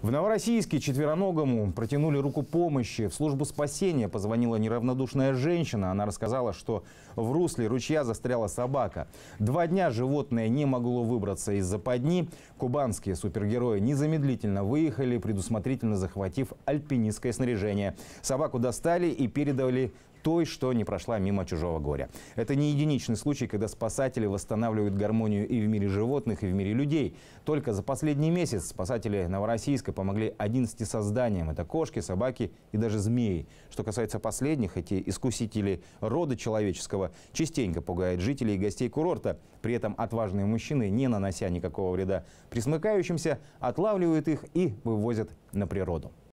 В Новороссийске четвероногому протянули руку помощи. В службу спасения позвонила неравнодушная женщина. Она рассказала, что в русле ручья застряла собака. Два дня животное не могло выбраться из за западни. Кубанские супергерои незамедлительно выехали, предусмотрительно захватив альпинистское снаряжение. Собаку достали и передали той, что не прошла мимо чужого горя. Это не единичный случай, когда спасатели восстанавливают гармонию и в мире животных, и в мире людей. Только за последний месяц спасатели Новороссийска помогли 11 созданиям. Это кошки, собаки и даже змеи. Что касается последних, эти искусители рода человеческого частенько пугают жителей и гостей курорта. При этом отважные мужчины, не нанося никакого вреда присмыкающимся, отлавливают их и вывозят на природу.